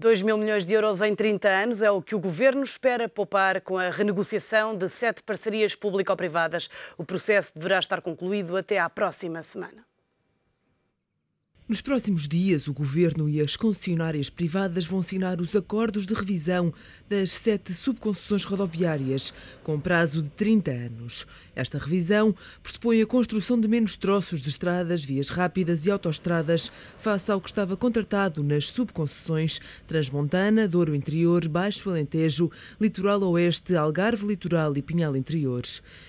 2 mil milhões de euros em 30 anos é o que o governo espera poupar com a renegociação de sete parcerias público-privadas. O processo deverá estar concluído até à próxima semana. Nos próximos dias, o governo e as concessionárias privadas vão assinar os acordos de revisão das sete subconcessões rodoviárias, com prazo de 30 anos. Esta revisão pressupõe a construção de menos troços de estradas, vias rápidas e autoestradas, face ao que estava contratado nas subconcessões Transmontana, Douro Interior, Baixo Alentejo, Litoral Oeste, Algarve Litoral e Pinhal Interior.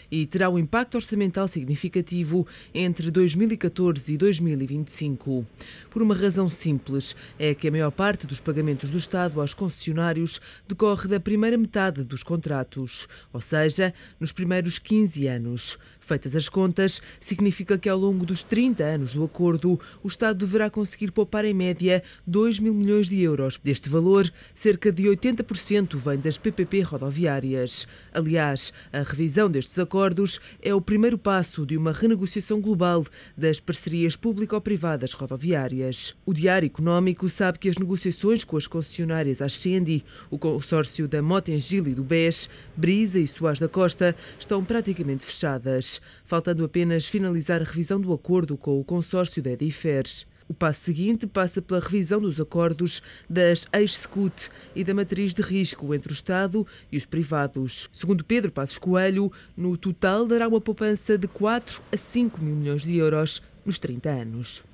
E terá um impacto orçamental significativo entre 2014 e 2025. Por uma razão simples, é que a maior parte dos pagamentos do Estado aos concessionários decorre da primeira metade dos contratos, ou seja, nos primeiros 15 anos. Feitas as contas, significa que ao longo dos 30 anos do acordo, o Estado deverá conseguir poupar em média 2 mil milhões de euros. Deste valor, cerca de 80% vem das PPP rodoviárias. Aliás, a revisão destes acordos é o primeiro passo de uma renegociação global das parcerias público-privadas rodoviárias. O Diário Económico sabe que as negociações com as concessionárias Ascendi, o consórcio da Motengil e do BES, Brisa e Soares da Costa estão praticamente fechadas, faltando apenas finalizar a revisão do acordo com o consórcio da Edifer. O passo seguinte passa pela revisão dos acordos das ex-SCUT e da matriz de risco entre o Estado e os privados. Segundo Pedro Passos Coelho, no total dará uma poupança de 4 a 5 mil milhões de euros nos 30 anos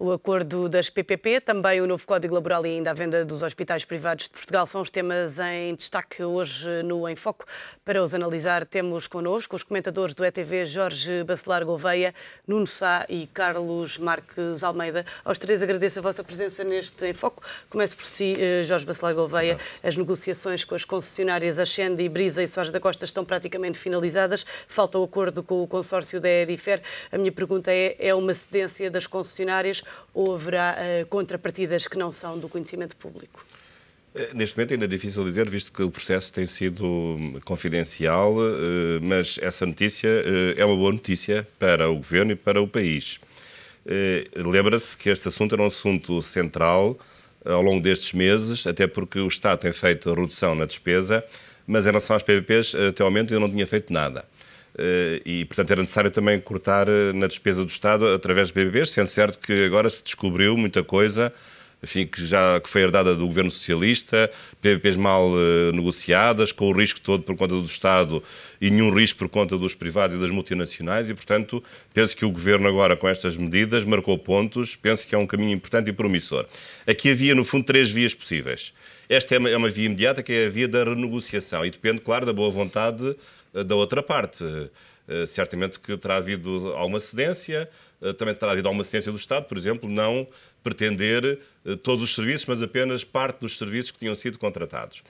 o acordo das PPP, também o novo Código Laboral e ainda a venda dos hospitais privados de Portugal são os temas em destaque hoje no Em Foco. Para os analisar, temos connosco os comentadores do ETV Jorge Bacelar Gouveia, Nuno Sá e Carlos Marques Almeida. Aos três agradeço a vossa presença neste Em Foco. Começo por si, eh, Jorge Bacelar Gouveia. As negociações com as concessionárias Ascende e Brisa e Soares da Costa estão praticamente finalizadas. Falta o acordo com o consórcio da Edifer. A minha pergunta é, é uma cedência das concessionárias ou haverá uh, ah, contrapartidas que não são do conhecimento público? Eh, neste momento ainda é difícil dizer, visto que o processo tem sido hum, confidencial, eh, mas essa notícia eh, é uma boa notícia para o Governo e para o país. Lembra-se que este assunto era um assunto central ao longo destes meses, até porque o Estado tem feito redução na despesa, mas em relação às PPPs, até ao momento ainda não tinha feito nada. Eh, e, portanto, era necessário também cortar eh, na despesa do Estado através de BBBs, sendo certo que agora se descobriu muita coisa enfim, que já que foi herdada do governo socialista, PPPs mal eh, negociadas, com o risco todo por conta do Estado e nenhum risco por conta dos privados e das multinacionais, e portanto penso que o governo agora com estas medidas marcou pontos, penso que é um caminho importante e promissor. Aqui havia no fundo três vias possíveis. Esta é uma, é uma via imediata, que é a via da renegociação, e depende, claro, da boa vontade eh, da outra parte. Eh, eh, certamente que terá havido alguma cedência, também terá havido alguma cedência do Estado, por exemplo, não pretender todos os serviços, mas apenas parte dos serviços que tinham sido contratados.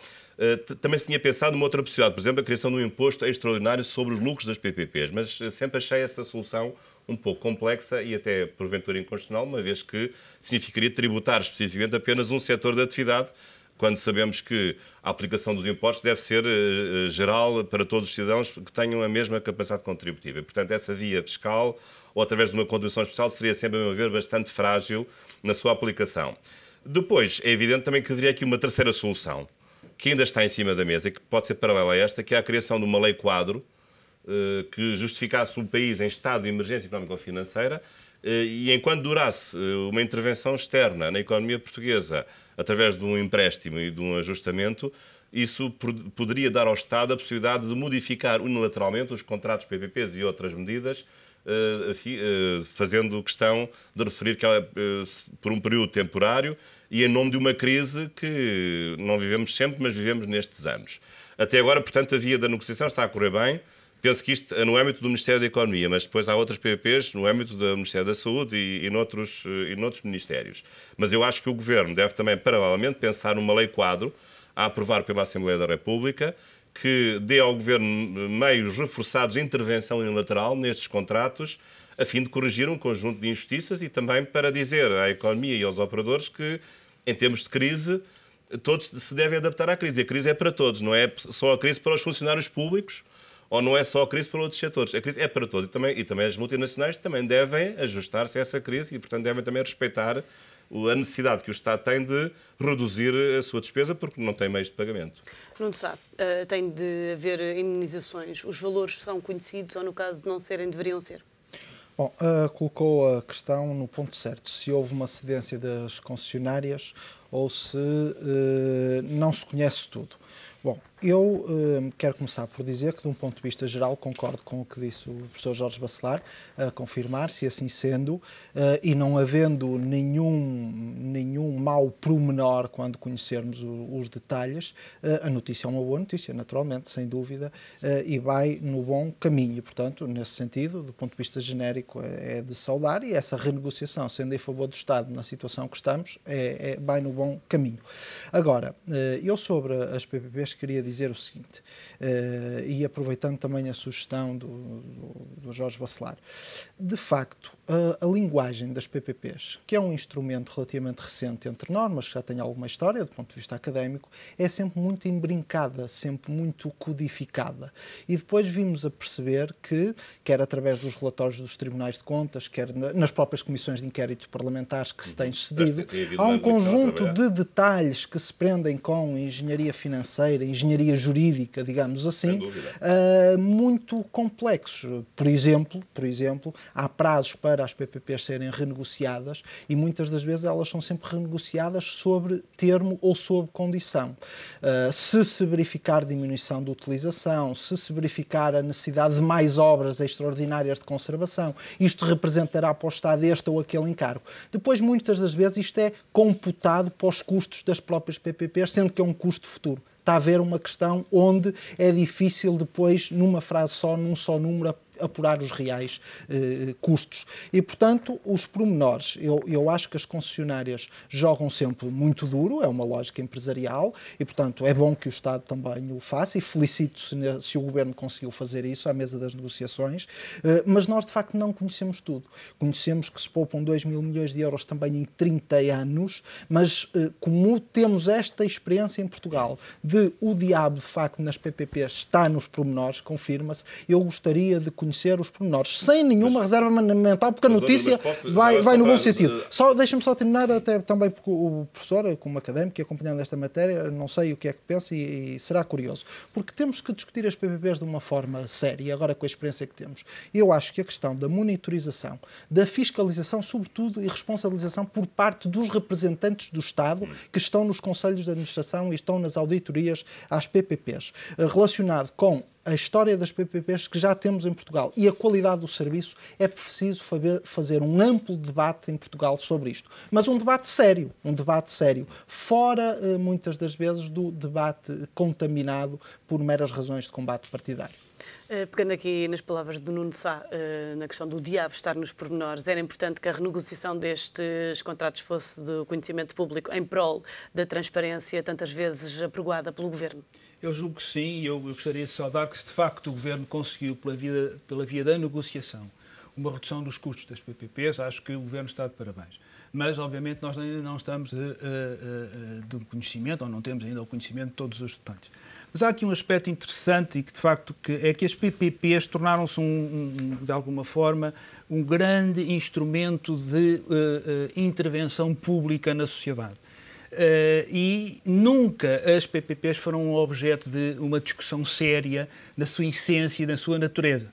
Também se tinha pensado numa outra possibilidade, por exemplo, a criação de um imposto extraordinário sobre os lucros das PPPs, mas sempre achei essa solução um pouco complexa e até porventura inconstitucional, uma vez que significaria tributar especificamente apenas um setor da atividade, quando sabemos que a aplicação dos impostos deve ser eh, eh, geral para todos os cidadãos que tenham a mesma capacidade contributiva. E, portanto, essa via fiscal ou através de uma contribuição especial seria sempre, a meu ver, bastante frágil na sua aplicação. Depois, é evidente também que haveria aqui uma terceira solução, que ainda está em cima da mesa e que pode ser paralela a esta, que é a criação de uma lei quadro eh, que justificasse o país em estado de emergência económica ou financeira eh, e enquanto durasse eh, uma intervenção externa na economia portuguesa, através de um empréstimo e de um ajustamento, isso poderia dar ao Estado a possibilidade de modificar unilateralmente os contratos PPPs e outras medidas, eh, fazendo questão de referir que é por um período temporário e em nome de uma crise que não vivemos sempre, mas vivemos nestes anos. Até agora, portanto, a via da negociação está a correr bem penso que isto no âmbito do Ministério da Economia, mas depois há outras PPPs no âmbito do Ministério da Saúde e, e, noutros, eh, e noutros ministérios. Mas eu acho que o Governo deve também, paralelamente, pensar numa lei-quadro a aprovar pela Assembleia da República que dê ao Governo meios reforçados de intervenção unilateral nestes contratos, a fim de corrigir um conjunto de injustiças e também para dizer à economia e aos operadores que, em termos de crise, todos se devem adaptar à crise. A crise é para todos, não é só a crise para os funcionários públicos, ou não é só a crise para outros setores. A crise é para todos e também, e também as multinacionais também devem ajustar-se a essa crise e, portanto, devem também respeitar a necessidade que o Estado tem de reduzir a sua despesa porque não tem meios de pagamento. Não se sabe. Uh, tem de haver indenizações. Os valores são conhecidos ou, no caso de não serem, deveriam ser? Bom, uh, colocou a questão no ponto certo. Se houve uma cedência das concessionárias ou se uh, não se conhece tudo. Bom, eu eh, quero começar por dizer que, de um ponto de vista geral, concordo com o que disse o professor Jorge Bacelar, a confirmar, se assim sendo, eh, e não havendo nenhum, nenhum mau promenor quando conhecermos o, os detalhes, eh, a notícia é uma boa notícia, naturalmente, sem dúvida, e vai no bom caminho. Portanto, nesse sentido, do ponto de vista genérico, é, é de saudar, e essa renegociação, sendo em favor do Estado na situação que estamos, é, é vai no bom caminho. Agora, eu sobre as PPPs queria dizer o seguinte, uh, e aproveitando também a sugestão do, do, do Jorge Bacelar. De facto, a, a linguagem das PPPs, que é um instrumento relativamente recente entre normas já tem alguma história do ponto de vista académico, é sempre muito embrincada, sempre muito codificada. E depois vimos a perceber que, quer através dos relatórios dos tribunais de contas, quer na, nas próprias comissões de inquéritos parlamentares que se têm sucedido, uhum. há um conjunto é? de detalhes que se prendem com engenharia financeira, engenharia engenharia jurídica, digamos assim, uh, muito complexos. Por exemplo, por exemplo, há prazos para as PPPs serem renegociadas e muitas das vezes elas são sempre renegociadas sobre termo ou sob condição. Uh, se se verificar diminuição de utilização, se se verificar a necessidade de mais obras extraordinárias de conservação, isto representará para o Estado este ou aquele encargo. Depois, muitas das vezes, isto é computado para os custos das próprias PPPs, sendo que é um custo futuro está a haver uma questão onde é difícil depois, numa frase só, num só número, apurar os reais eh, custos. E, portanto, os promenores, Eu, eu acho que as concessionárias jogam sempre muito duro, é uma lógica empresarial, e, portanto, é bom que o Estado também o faça, e felicito se, se o Governo conseguiu fazer isso à mesa das negociações, eh, mas nós, de facto, não conhecemos tudo. Conhecemos que se poupam 2 mil milhões de euros também em 30 anos, mas eh, como temos esta experiência em Portugal de o diabo, de facto, nas PPPs está nos promenores, confirma-se, eu gostaria de conhecer conhecer os pormenores, sem nenhuma mas, reserva mental, porque a notícia posso, vai, vai no bom sentido. Só, Deixa-me só terminar, até também porque o professor, como académico acompanhando esta matéria, não sei o que é que pensa e, e, será curioso. Porque temos que discutir as PPPs de uma forma séria, agora com a experiência que temos. Eu acho que a questão da monitorização, da fiscalização, sobretudo, e responsabilização por parte dos representantes do Estado que estão nos conselhos de administração e estão nas auditorias às PPPs, eh, relacionado com a história das PPPs que já temos em Portugal e a qualidade do serviço, é preciso fazer um amplo debate em Portugal sobre isto. Mas um debate sério, um debate sério, fora eh, muitas das vezes do debate contaminado por meras razões de combate partidário. Eh, pegando aqui nas palavras do Nuno Sá, eh, na questão do diabo estar nos pormenores, era importante que a renegociação destes contratos fosse do conhecimento público em prol da transparência, tantas vezes apregoada pelo Governo? Eu julgo que sim, e eu, eu gostaria de saudar que, de facto, o Governo conseguiu, pela, via pela via da negociação, uma redução dos custos das PPPs, acho que o Governo está de parabéns. Mas, obviamente, nós ainda não estamos eh, eh, eh, de um conhecimento, ou não temos ainda o conhecimento de todos os detalhes. Mas há aqui um aspecto interessante e que, de facto, que é que as PPPs tornaram-se, um, um, de alguma forma, um grande instrumento de uh, uh, intervenção pública na sociedade. Eh, e nunca as PPPs foram objeto de uma discussão séria na sua essência e na sua natureza.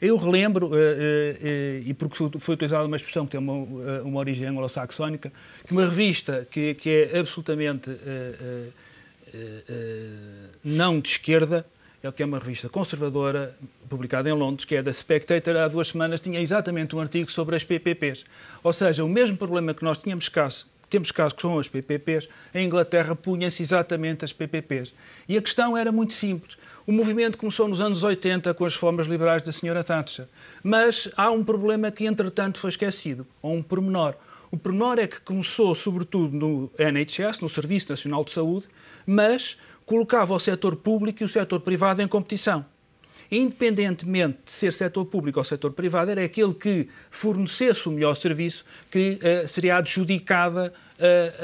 Eu relembro, eh, eh, e porque foi utilizada uma expressão que tem uma, uma origem anglo-saxónica, que uma revista que, que é absolutamente não de esquerda, é que é uma revista conservadora publicada em Londres, que é da Spectator, há duas semanas tinha exatamente um artigo sobre as PPPs. Ou seja, o mesmo problema que nós tínhamos caso temos casos que são as PPPs. A Inglaterra punha-se exatamente as PPPs. E a questão era muito simples. O movimento começou nos anos 80 com as reformas liberais da senhora Thatcher. Mas há um problema que, entretanto, foi esquecido, ou um pormenor. O pormenor é que começou, sobretudo, no NHS, no Serviço Nacional de Saúde, mas colocava o setor público e o setor privado em competição independentemente de ser setor público ou setor privado, era aquele que fornecesse o melhor serviço que uh, seria adjudicada a, eh,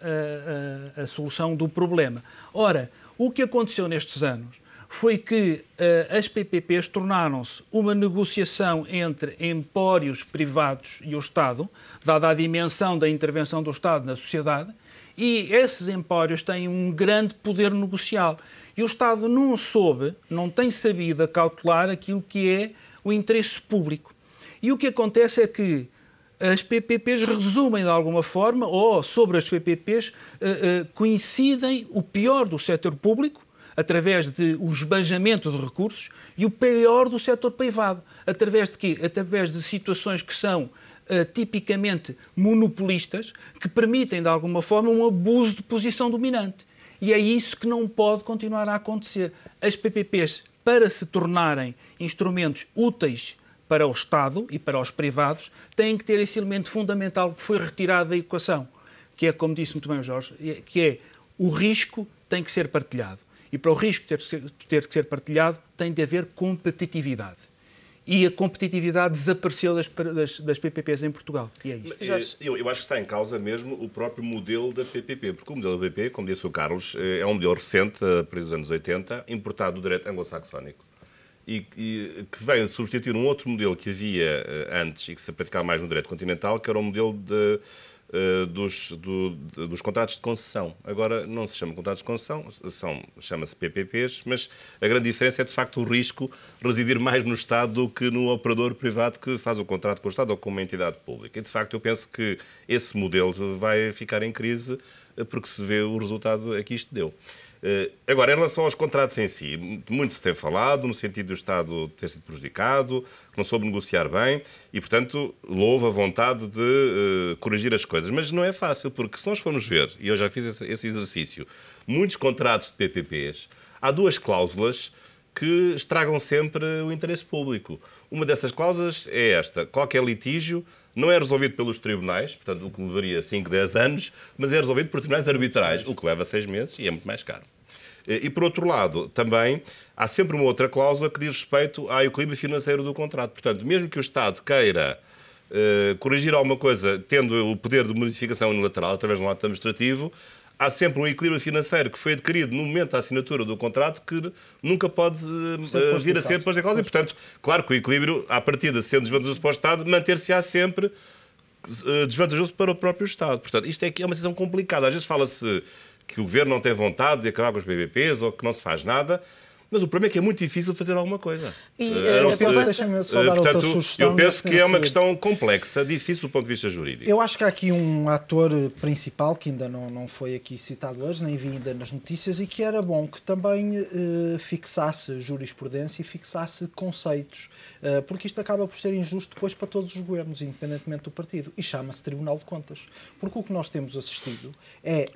eh, a, a, a solução do problema. Ora, o que aconteceu nestes anos foi que uh, as PPPs tornaram-se uma negociação entre empórios privados e o Estado, dada a dimensão da intervenção do Estado na sociedade, e esses empórios têm um grande poder negocial. E o Estado não soube, não tem sabido acautelar aquilo que é o interesse público. E o que acontece é que as PPPs resumem de alguma forma, ou sobre as PPPs, eh, eh, coincidem o pior do setor público, através de um esbanjamento de recursos, e o pior do setor privado, através de quê? Através de situações que são eh, tipicamente monopolistas que permitem, de alguma forma, um abuso de posição dominante. E é isso que não pode continuar a acontecer. As PPPs, para se tornarem instrumentos úteis para o Estado e para os privados, têm que ter esse elemento fundamental que foi retirado da equação, que é, como disse muito bem o Jorge, que é o risco tem que ser partilhado. E para o risco ter, ter que ser partilhado, tem de haver competitividade e a competitividade desapareceu das, das, das PPPs em Portugal. E é isso. Mas, eh, eu, eu, acho que está em causa mesmo o próprio modelo da PPP, porque o modelo da PPP, como disse o Carlos, eh, é um modelo recente, a partir dos anos 80, importado do direito anglo-saxónico. E, e, que vem substituir um outro modelo que havia eh, antes e que se praticava mais no direito continental, que era o um modelo de, uh, dos, do, dos contratos de concessão. Agora não se chama contratos de concessão, são, chama-se PPPs, mas a grande diferença é de facto o risco residir mais no Estado do que no operador privado que faz o contrato com o Estado ou com uma entidade pública. E de facto eu penso que esse modelo vai ficar em crise eh, porque se vê o resultado a que isto deu. Eh, agora, em relação aos contratos em si, muito se tem falado no sentido do Estado ter sido prejudicado, que não soube negociar bem e, portanto, louva a vontade de eh, corrigir as coisas. Mas não é fácil, porque se nós formos ver, e eu já fiz esse exercício, muitos contratos de PPPs, há duas cláusulas que estragam sempre o interesse público. Uma dessas cláusulas é esta: qualquer litígio não é resolvido pelos tribunais, portanto, o que levaria 5, 10 anos, mas é resolvido por tribunais arbitrais, o que leva 6 meses e é muito mais caro. E, por outro lado, também há sempre uma outra cláusula que diz respeito ao equilíbrio financeiro do contrato. Portanto, mesmo que o Estado queira eh, corrigir alguma coisa, tendo o poder de modificação unilateral através de um ato administrativo, há sempre um equilíbrio financeiro que foi adquirido no momento da assinatura do contrato que nunca pode eh, eh, vir a ser depois da cláusula. E, portanto, claro que o equilíbrio, à partida, sendo desvantajoso para o Estado, manter-se-á sempre desvantajoso para o próprio Estado. Portanto, isto é, é uma situação complicada. Às vezes fala-se que o governo não tem vontade de acabar com os PPPs ou que não se faz nada, mas o problema é que é muito difícil fazer alguma coisa. E, uh, não se... só eh, dar uh, portanto, Eu penso que é uma questão complexa, difícil do ponto de vista jurídico. Eu acho que há aqui um ator principal que ainda não, não foi aqui citado hoje, nem vi ainda nas notícias, e que era bom que também uh, fixasse jurisprudência e fixasse conceitos, uh, porque isto acaba por ser injusto depois para todos os governos, independentemente do partido. E chama-se Tribunal de Contas. Porque o que nós temos assistido é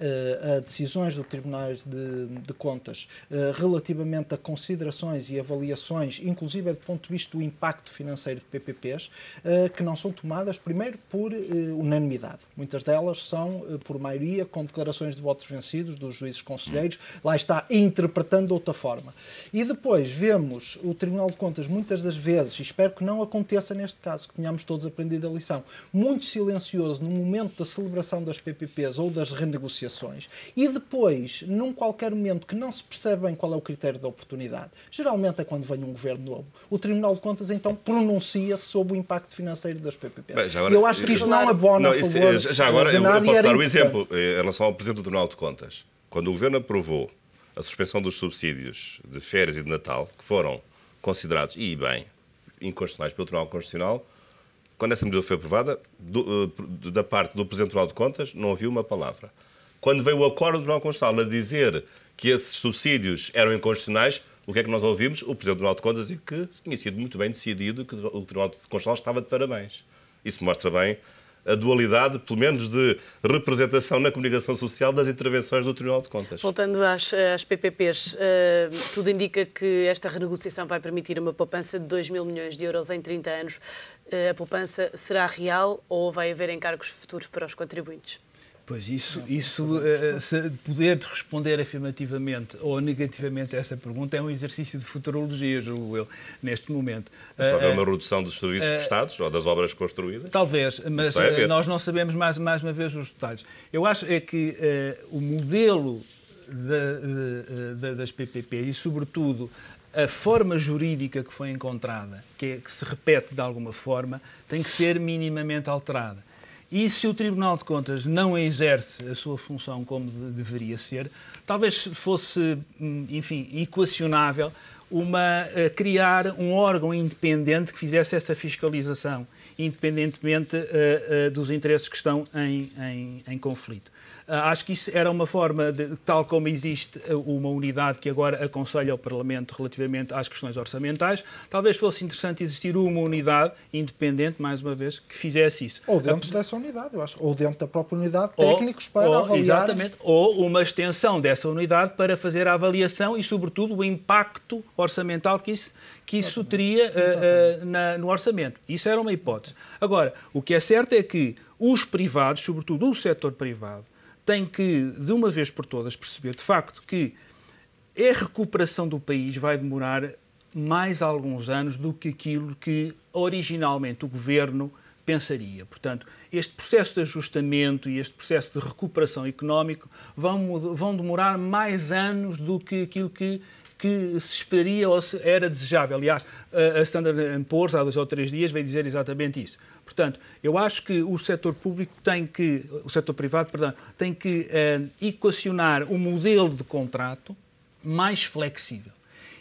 a decisões do Tribunal de, de Contas relativamente a considerações e avaliações, inclusive do ponto de vista do impacto financeiro de PPPs, eh, que não são tomadas, primeiro, por eh, unanimidade. Muitas delas são, eh, por maioria, com declarações de votos vencidos dos juízes conselheiros, hum. lá está, interpretando de outra forma. E depois vemos o Tribunal de Contas, muitas das vezes, e espero que não aconteça neste caso, que tenhamos todos aprendido a lição, muito silencioso no momento da celebração das PPPs ou das renegociações, e depois, num qualquer momento que não se percebe bem qual é o critério da oportunidade, oportunidade. Geralmente é quando vem um governo novo. O Tribunal de Contas então pronuncia-se sobre o impacto financeiro das PPP. Bem, agora, eu acho que isto é- não abona não, isso, a é- favor Já agora eu, eu posso dar um exemplo eh, em relação ao Presidente do Tribunal de Contas. Quando o Governo aprovou a suspensão dos subsídios de férias e de Natal, que foram considerados, e bem, inconstitucionais pelo Tribunal Constitucional, quando essa medida foi aprovada, do, eh, da parte do Presidente do Tribunal de Contas, não ouviu uma palavra. Quando veio o acordo do Tribunal Constitucional a dizer que esses subsídios eram inconstitucionais, o que é que nós ouvimos? O Presidente do Tribunal de Contas dizer que tinha sido muito bem decidido, que o Tribunal de Constitucional estava de parabéns. Isso mostra bem a dualidade, pelo menos de representação na comunicação social das intervenções do Tribunal de Contas. Voltando às, às PPPs, uh, eh, tudo indica que esta renegociação vai permitir uma poupança de 2 mil milhões de euros em 30 anos. Uh, a poupança será real ou vai haver encargos futuros para os contribuintes? Pois isso, isso eh, se poder responder afirmativamente ou negativamente a essa pergunta é um exercício de futurologia, julgo eu, neste momento. Mas só eh, haver uma eh, redução dos serviços prestados ou das obras construídas? Talvez, mas é nós não sabemos mais, mais uma vez os detalhes. Eu acho é que o modelo das PPP e, sobretudo, a forma jurídica que foi encontrada, que, é, que se repete de alguma forma, tem que ser minimamente alterada e se o Tribunal de Contas não exerce a sua função como de, deveria ser, talvez fosse, hum, enfim, equacionável uma, eh, criar um órgão independente que fizesse essa fiscalização independentemente uh, uh, dos interesses que estão em, em, em conflito. Uh, acho que isso era uma forma, de, tal como existe eh, uma unidade que agora aconselha ao Parlamento relativamente às questões orçamentais, talvez fosse interessante existir uma unidade independente, mais uma vez, que fizesse isso. Ou dentro dessa unidade, eu acho, ou dentro da própria unidade, técnicos ou, para ou, avaliar. Exatamente, ou uma extensão dessa unidade para fazer a avaliação e, sobretudo, o impacto orçamental que isso, que isso teria na, no orçamento. Isso era uma hipótese hipótese. Agora, o que é certo é que os privados, sobretudo o setor privado, têm que, de uma vez por todas, perceber de facto que a recuperação do país vai demorar mais alguns anos do que aquilo que originalmente o governo pensaria. Portanto, este processo de ajustamento e este processo de recuperação económico vão, vão demorar mais anos do que aquilo que que se esperaria ou se era desejável. Aliás, a Standard Poor's, há dois ou três dias, veio dizer exatamente isso. Portanto, eu acho que o setor público tem que, o setor privado, perdão, tem que eh, equacionar um modelo de contrato mais flexível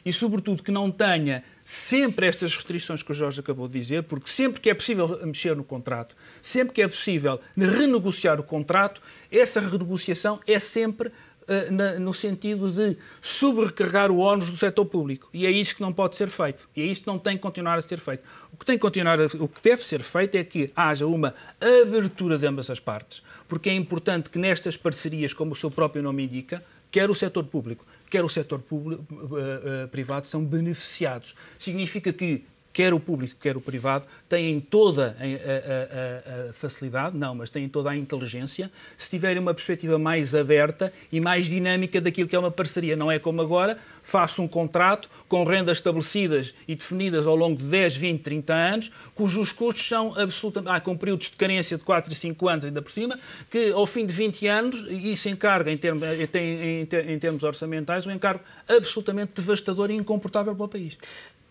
e, sobretudo, que não tenha sempre estas restrições que o Jorge acabou de dizer, porque sempre que é possível mexer no contrato, sempre que é possível renegociar o contrato, essa renegociação é sempre eh, na, no sentido de sobrecarregar o ónus do setor público. E é isso que não pode ser feito. E é isso que não tem que continuar a ser feito. O que tem que continuar, a, o que deve ser feito é que haja uma abertura de ambas as partes, porque é importante que nestas parcerias, como o seu próprio nome indica, quer o setor público, quer o setor público, eh, eh, privado, são beneficiados. Significa que quer o público, quer o privado, têm toda a, a, a facilidade, não, mas têm toda a inteligência, se tiverem uma perspectiva mais aberta e mais dinâmica daquilo que é uma parceria. Não é como agora, faço um contrato com rendas estabelecidas e definidas ao longo de 10, 20, 30 anos, cujos custos são absolutamente. Ah, com períodos de carência de 4 e 5 anos, ainda por cima, que ao fim de 20 anos, isso encarga em termos, em, termos orçamentais, um encargo absolutamente devastador e incomportável para o país.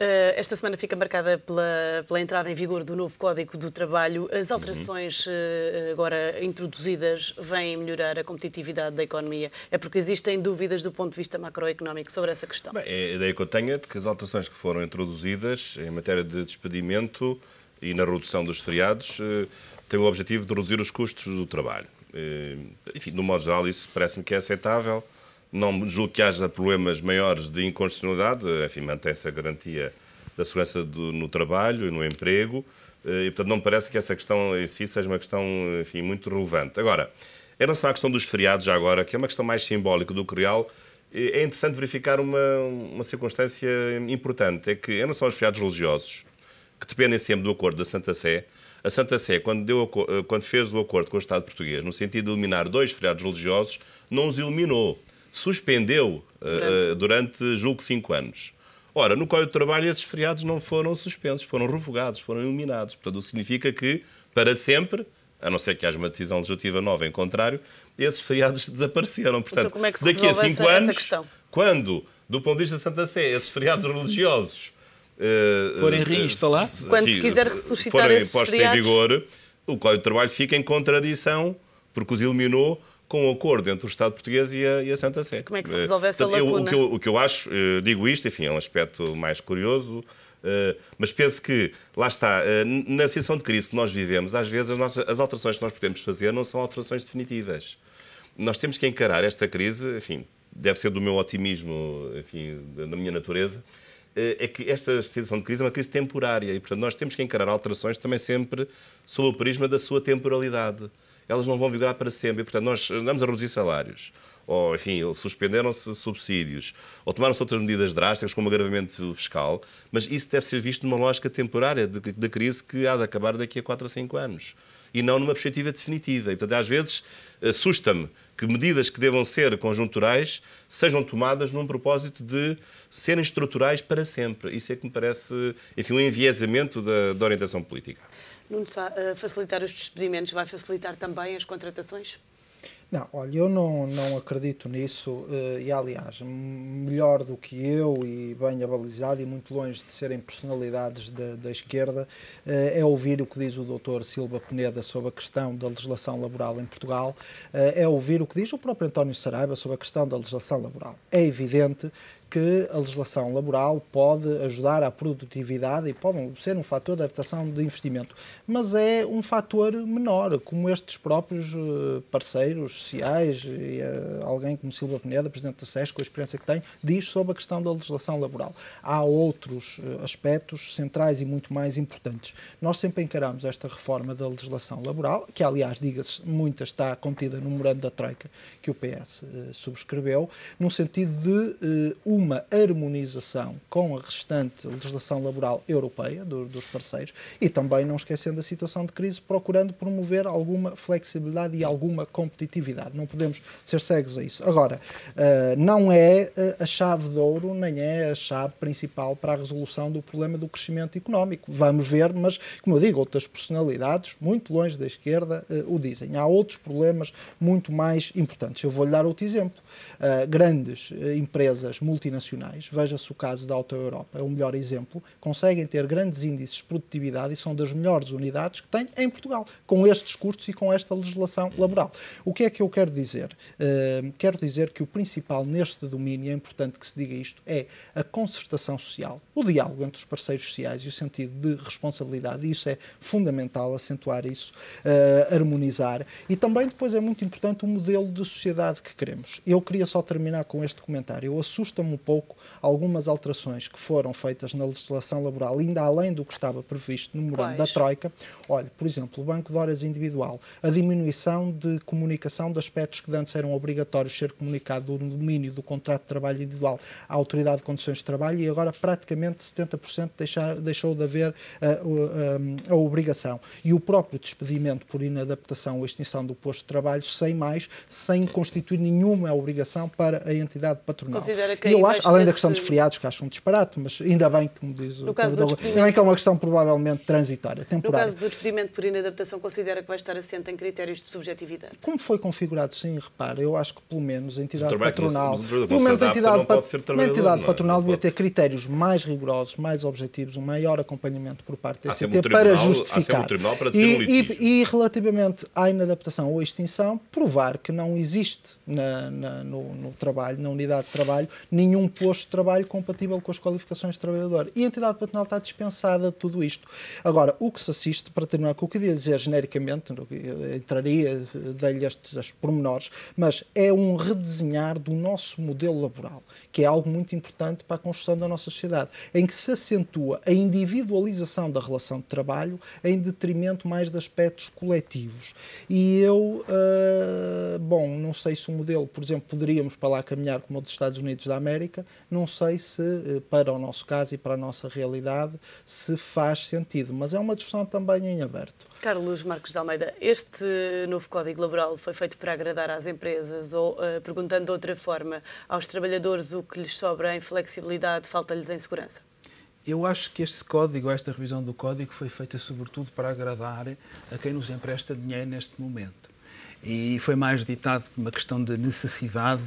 Eh, esta semana fica marcada pela, pela, entrada em vigor do novo Código do Trabalho. As uhum. alterações eh, agora introduzidas vêm melhorar a competitividade da economia. É porque existem dúvidas do ponto de vista macroeconómico sobre essa questão. Bem, a ideia que eu tenho é de que as alterações que foram introduzidas em matéria de despedimento e na redução dos feriados eh, têm o objetivo de reduzir os custos do trabalho. Enfim, no modo geral, isso parece-me que é aceitável não julgo que haja problemas maiores de inconstitucionalidade, enfim, mantém-se a garantia da segurança do, no trabalho e no emprego, eh, e portanto não me parece que essa questão em si seja uma questão, enfim, muito relevante. Agora, em relação à questão dos feriados, já agora, que é uma questão mais simbólica do que real, eh, é interessante verificar uma, uma circunstância importante, é que em relação aos feriados religiosos, que dependem sempre do acordo da Santa Sé, a Santa Sé, quando, deu, eh, quando, fez o acordo com o Estado português, no sentido de eliminar dois feriados religiosos, não os eliminou suspendeu eh, durante, uh, durante julgo, cinco anos. Ora, no Código de Trabalho esses feriados não foram suspensos, foram revogados, foram eliminados. Portanto, significa que, para sempre, a não ser que haja uma decisão legislativa nova em contrário, esses feriados desapareceram. Então, Portanto, então, é daqui a cinco essa, anos, essa quando, do ponto de vista de Santa Sé, esses feriados religiosos uh, forem reinstalados, quando se quiser ressuscitar forem esses feriados... em vigor, o Código de Trabalho fica em contradição, porque os eliminou com o acordo entre o Estado português e a, e a Santa Sé. Como é que se resolve essa lacuna? Eu, o, que eu, o, que eu, acho, eh, digo isto, enfim, é um aspecto mais curioso, eh, mas penso que, lá está, eh, na situação de crise que nós vivemos, às vezes as, nossas, as alterações que nós podemos fazer não são alterações definitivas. Nós temos que encarar esta crise, enfim, deve ser do meu otimismo, enfim, da minha natureza, é que esta situação de crise é uma crise temporária e, portanto, nós temos que encarar alterações também sempre sob o prisma da sua temporalidade elas não vão vigorar para sempre. E, portanto, nós andamos a reduzir salários ou enfim, suspenderam-se subsídios, ou tomaram-se outras medidas drásticas, como agravamento fiscal, mas isso deve ser visto numa lógica temporária da crise que há de acabar daqui a 4 a 5 anos, e não numa perspectiva definitiva. E, portanto, às vezes eh, assusta-me que medidas que devam ser conjunturais sejam tomadas num propósito de serem estruturais para sempre. Isso é que me parece, enfim, um enviesamento da, da orientação política. Nuno Sá, eh, facilitar os despedimentos vai facilitar também as contratações? Não, olha, eu não, não acredito nisso eh, e, aliás, melhor do que eu e bem abalizado e muito longe de serem personalidades da, da esquerda, eh, é ouvir o que diz o doutor Silva Peneda sobre a questão da legislação laboral em Portugal, é ouvir o que diz o próprio António Saraiva sobre a questão da legislação laboral. É evidente que a legislação laboral pode ajudar à produtividade e pode ser um fator de adaptação de investimento, mas é um fator menor, como estes próprios eh, parceiros sociais e eh, alguém como Silva Peneda, presidente do SESC, com a experiência que tem, diz sobre a questão da legislação laboral. Há outros eh, aspectos centrais e muito mais importantes. Nós sempre encaramos esta reforma da legislação laboral, que aliás, diga-se, muita está contida no memorando da Troika que o PS subscreveu, no sentido de uh, uma harmonização com a restante legislação laboral europeia do, dos parceiros e também não esquecendo a situação de crise, procurando promover alguma flexibilidade e alguma competitividade. Não podemos ser cegos a isso. Agora, uh, não é eh, a chave de ouro, nem é a chave principal para a resolução do problema do crescimento económico. Vamos ver, mas, como eu digo, outras personalidades muito longe da esquerda uh, o dizem. Há outros problemas muito mais importantes. Eu vou-lhe dar outro exemplo. Uh, grandes empresas multinacionais multinacionais, veja-se o caso da Alta Europa, é o melhor exemplo, conseguem ter grandes índices de produtividade e são das melhores unidades que têm em Portugal, com estes custos e com esta legislação laboral. O que é que eu quero dizer? Uh, quero dizer que o principal neste domínio, é importante que se diga isto, é a concertação social, o diálogo entre os parceiros sociais e o sentido de responsabilidade, e isso é fundamental acentuar isso, uh, harmonizar. E também depois é muito importante o modelo de sociedade que queremos. Eu queria só terminar com este comentário. Assusta-me pouco algumas alterações que foram feitas na legislação laboral, ainda além do que estava previsto no memorando da Troika. Olha, por exemplo, o banco de horas individual, a diminuição de comunicação de aspectos que antes eram obrigatórios ser comunicado no domínio do contrato de trabalho individual à autoridade de condições de trabalho e agora praticamente 70% deixa, deixou de haver eh, eh, a obrigação. E o próprio despedimento por inadaptação ou extinção do posto de trabalho, sem mais, sem constituir nenhuma obrigação para a entidade patronal. Considera que e eu eu acho, além da questão dos feriados, que acho um disparate, mas ainda bem que, como diz o ainda bem que é uma questão provavelmente transitória, temporária. No caso do despedimento por inadaptação, considera que vai estar assente em critérios de subjetividade? Como foi configurado, sim, repara, eu acho que pelo menos a entidade patronal, pelo menos a entidade, a entidade é? patronal devia ter critérios mais rigorosos, mais objetivos, um maior acompanhamento por parte da CT para justificar. E relativamente à inadaptação ou extinção, provar que não existe na, na, no, no, trabalho, na unidade de trabalho, nenhum posto de trabalho compatível com as qualificações de trabalhador. E a entidade patronal está dispensada de tudo isto. Agora, o que se assiste, para terminar com o que eu queria dizer genericamente, entraria, dei-lhe estes as pormenores, mas é um redesenhar do nosso modelo laboral, que é algo muito importante para a construção da nossa sociedade, em que se acentua a individualização da relação de trabalho em detrimento mais de aspectos coletivos. E eu, uh, bom, não sei se o modelo, por exemplo, poderíamos para lá caminhar como os Estados Unidos da América, não sei se eh, para o nosso caso e para a nossa realidade se faz sentido, mas é uma discussão também em aberto. Carlos Marcos de Almeida, este novo Código Laboral foi feito para agradar às empresas ou, eh, perguntando de outra forma, aos trabalhadores o que lhes sobra em flexibilidade falta-lhes em segurança? Eu acho que este código, esta revisão do código, foi feita sobretudo para agradar a quem nos empresta dinheiro neste momento e foi mais ditado por uma questão de necessidade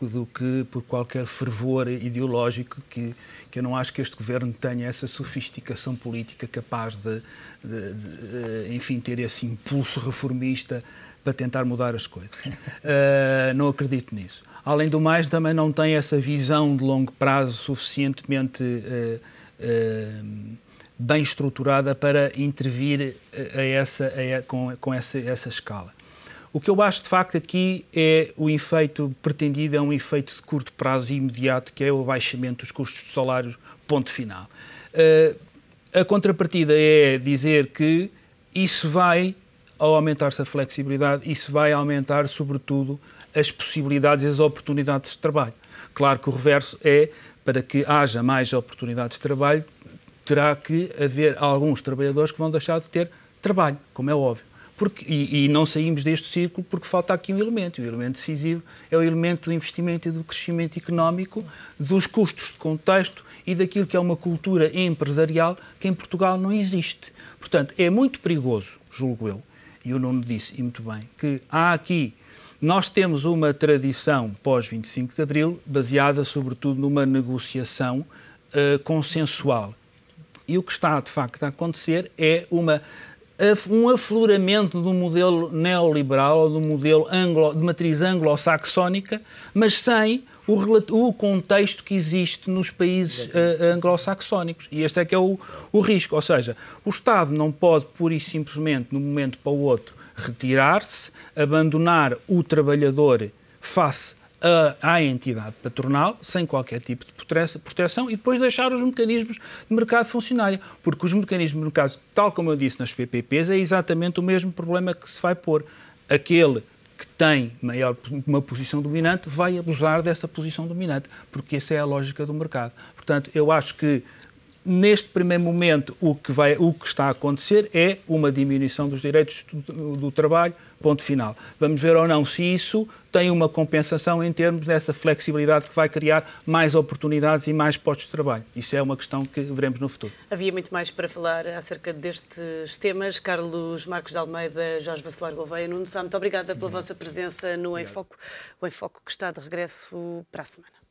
do que por qualquer fervor ideológico que, que eu não acho que este governo tenha essa sofisticação política capaz de, de, de, de eh, enfim, ter esse impulso reformista para tentar mudar as coisas. Uh, não acredito nisso. Além do mais, também não tem essa visão de longo prazo suficientemente uh, uh, bem estruturada para intervir a essa, a, com, com essa, essa escala. O que eu acho de facto aqui é o efeito pretendido, é um efeito de curto prazo e imediato, que é o abaixamento dos custos de salários, ponto final. Uh, a contrapartida é dizer que isso vai, ao aumentar-se a flexibilidade, isso vai aumentar, sobretudo, as possibilidades e as oportunidades de trabalho. Claro que o reverso é, para que haja mais oportunidades de trabalho, terá que haver alguns trabalhadores que vão deixar de ter trabalho, como é óbvio. Porque, e, e, não saímos deste círculo porque falta aqui um elemento, o elemento decisivo é o elemento do investimento e do crescimento económico, dos custos de contexto e daquilo que é uma cultura empresarial que em Portugal não existe. Portanto, é muito perigoso, julgo eu, e o Nuno disse, e muito bem, que há aqui, nós temos uma tradição pós-25 de Abril baseada sobretudo numa negociação uh, consensual. E o que está de facto a acontecer é uma um afloramento do modelo neoliberal ou do modelo anglo, de matriz anglo-saxónica, mas sem o, o, contexto que existe nos países uh, anglo-saxónicos. E este é que é o, o risco. Ou seja, o Estado não pode, pura e simplesmente, de um momento para o outro, retirar-se, abandonar o trabalhador face à entidade patronal, sem qualquer tipo de proteção, e depois deixar os mecanismos de mercado funcionarem. Porque os mecanismos de mercado, tal como eu disse nas PPPs, é exatamente o mesmo problema que se vai pôr. Aquele que tem maior, uma posição dominante vai abusar dessa posição dominante, porque essa é a lógica do mercado. Portanto, eu acho que Neste primeiro momento, o que, vai, o que está a acontecer é uma diminuição dos direitos do, do trabalho, ponto final. Vamos ver ou não se isso tem uma compensação em termos dessa flexibilidade que vai criar mais oportunidades e mais postos de trabalho. Isso é uma questão que veremos no futuro. Havia muito mais para falar acerca destes temas. Carlos Marcos de Almeida, Jorge Bacelar Gouveia, Nuno Sá, muito obrigada pela vossa presença no enfoque O enfoque que está de regresso para a semana.